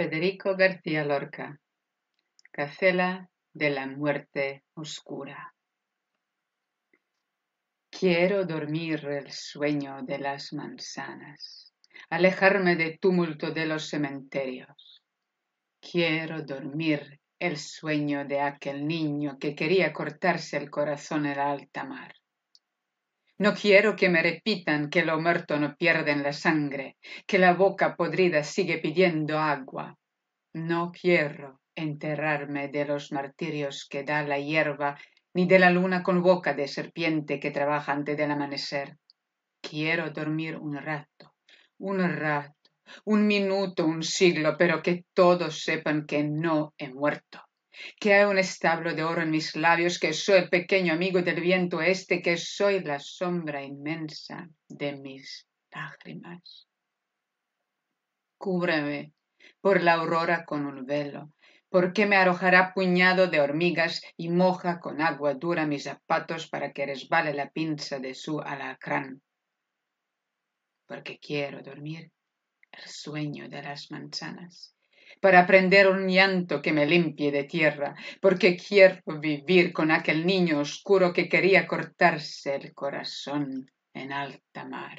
Federico García Lorca, Cacela de la Muerte Oscura. Quiero dormir el sueño de las manzanas, alejarme del tumulto de los cementerios. Quiero dormir el sueño de aquel niño que quería cortarse el corazón en alta mar. No quiero que me repitan que lo muerto no pierde en la sangre, que la boca podrida sigue pidiendo agua. No quiero enterrarme de los martirios que da la hierba, ni de la luna con boca de serpiente que trabaja antes del amanecer. Quiero dormir un rato, un rato, un minuto, un siglo, pero que todos sepan que no he muerto que hay un establo de oro en mis labios, que soy pequeño amigo del viento este, que soy la sombra inmensa de mis lágrimas. Cúbreme por la aurora con un velo, porque me arrojará puñado de hormigas y moja con agua dura mis zapatos para que resbale la pinza de su alacrán. Porque quiero dormir el sueño de las manzanas para aprender un llanto que me limpie de tierra, porque quiero vivir con aquel niño oscuro que quería cortarse el corazón en alta mar.